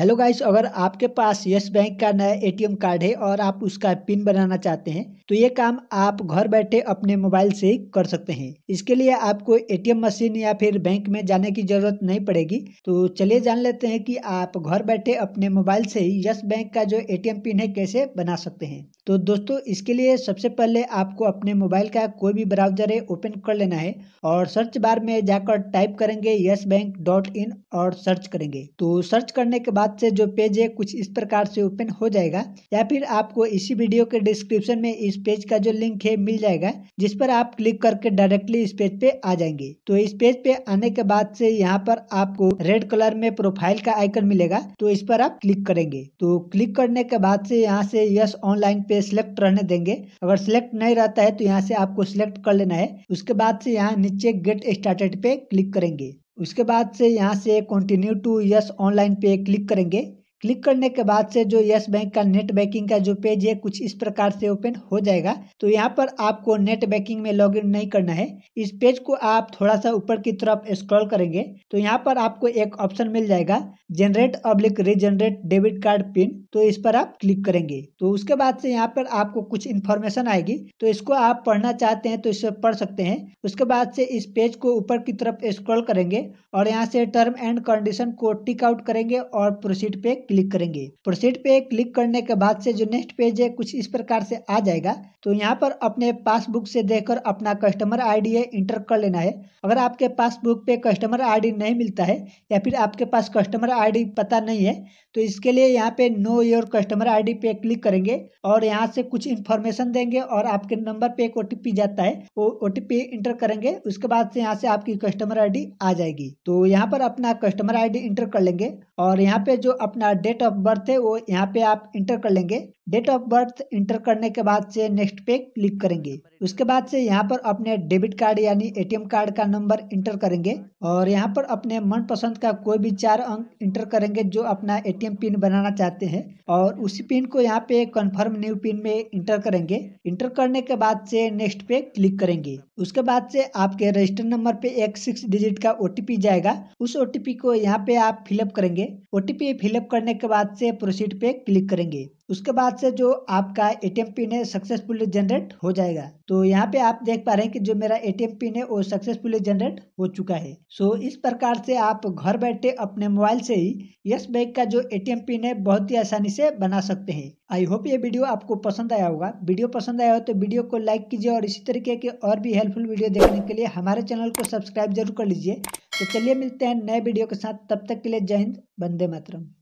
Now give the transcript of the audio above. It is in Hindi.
हेलो गाइस अगर आपके पास यस बैंक का नया एटीएम कार्ड है और आप उसका पिन बनाना चाहते हैं तो ये काम आप घर बैठे अपने मोबाइल से ही कर सकते हैं इसके लिए आपको एटीएम मशीन या फिर बैंक में जाने की जरूरत नहीं पड़ेगी तो चलिए जान लेते हैं कि आप घर बैठे अपने मोबाइल से ही यस बैंक का जो ए पिन है कैसे बना सकते हैं तो दोस्तों इसके लिए सबसे पहले आपको अपने मोबाइल का कोई भी ब्राउजर है ओपन कर लेना है और सर्च बार में जाकर टाइप करेंगे यस बैंक डॉट इन और सर्च करेंगे तो सर्च करने के बाद बाद से जो पेज है कुछ इस प्रकार से ओपन हो जाएगा या फिर आपको इसी वीडियो के डिस्क्रिप्शन में इस पेज का जो लिंक है मिल जाएगा जिस पर आप क्लिक करके डायरेक्टली इस पेज पे आ जाएंगे तो इस पेज पे आने के बाद से यहाँ पर आपको रेड कलर में प्रोफाइल का आइकन मिलेगा तो इस पर आप क्लिक करेंगे तो क्लिक करने के बाद से यहाँ से यस ऑनलाइन पे सिलेक्ट रहने देंगे अगर सिलेक्ट नहीं रहता है तो यहाँ से आपको सिलेक्ट कर लेना है उसके बाद से यहाँ नीचे गेट स्टार्टेड पे क्लिक करेंगे उसके बाद से यहाँ से कंटिन्यू टू यस ऑनलाइन पे क्लिक करेंगे क्लिक करने के बाद से जो यस बैंक का नेट बैंकिंग का जो पेज है कुछ इस प्रकार से ओपन हो जाएगा तो यहाँ पर आपको नेट बैंकिंग में लॉगिन नहीं करना है इस पेज को आप थोड़ा सा ऊपर की तरफ स्क्रॉल करेंगे तो यहाँ पर आपको एक ऑप्शन मिल जाएगा जनरेट अब्लिक रिजनरेट डेबिट कार्ड पिन तो इस पर आप क्लिक करेंगे तो उसके बाद से यहाँ पर आपको कुछ इन्फॉर्मेशन आएगी तो इसको आप पढ़ना चाहते हैं तो इसे पढ़ सकते हैं उसके बाद से इस पेज को ऊपर की तरफ स्क्रॉल करेंगे और यहाँ से टर्म एंड कंडीशन को टिक आउट करेंगे और प्रोसीड पे क्लिक करेंगे प्रोसीड पे क्लिक करने के बाद से जो नेक्स्ट पेज है कुछ इस प्रकार से आ जाएगा तो यहाँ पर अपने पासबुक से देखकर अपना कस्टमर आईडी डी इंटर कर लेना है अगर आपके पासबुक पे कस्टमर आईडी नहीं मिलता है या फिर आपके पास कस्टमर आईडी पता नहीं है तो इसके लिए यहाँ पे नो योर कस्टमर आईडी पे क्लिक करेंगे और यहाँ से कुछ इन्फॉर्मेशन देंगे और आपके नंबर पे एक ओ जाता है वो ओटीपी इंटर करेंगे उसके बाद से यहाँ से आपकी कस्टमर आई आ जाएगी तो यहाँ पर अपना कस्टमर आई इंटर कर लेंगे और यहाँ पे जो अपना डेट ऑफ बर्थ है वो यहाँ पे आप इंटर कर लेंगे डेट ऑफ बर्थ इंटर करने के बाद से नेक्स्ट पे क्लिक करेंगे उसके बाद से यहाँ पर अपने डेबिट कार्ड यानी एटीएम कार्ड का नंबर इंटर करेंगे और यहाँ पर अपने मनपसंद का कोई भी चार अंक इंटर करेंगे जो अपना एटीएम पिन बनाना चाहते हैं और उसी पिन को यहाँ पे कन्फर्म न्यू पिन में इंटर करेंगे इंटर करने के बाद से नेक्स्ट पे क्लिक करेंगे उसके बाद से आपके रजिस्टर नंबर पे एक सिक्स डिजिट का ओटीपी जाएगा उस ओटीपी को यहाँ पे आप फिलअप करेंगे ओटीपी फिलअप करने करने के बाद से प्रोसीड पे क्लिक करेंगे उसके बाद से जो आपका एटीएम पिन है सक्सेसफुली जनरेट हो जाएगा तो यहाँ पे आप देख पा रहे हैं कि जो मेरा एटीएम पिन है वो सक्सेसफुली जनरेट हो चुका है सो इस प्रकार से आप घर बैठे अपने मोबाइल से ही यस बैंक का जो एटीएम पिन है बहुत ही आसानी से बना सकते हैं आई होप ये वीडियो आपको पसंद आया होगा वीडियो पसंद आया हो तो वीडियो को लाइक कीजिए और इसी तरीके के और भी हेल्पफुल वीडियो देखने के लिए हमारे चैनल को सब्सक्राइब जरूर कर लीजिए तो चलिए मिलते हैं नए वीडियो के साथ तब तक के लिए जय हिंद बंदे मातरम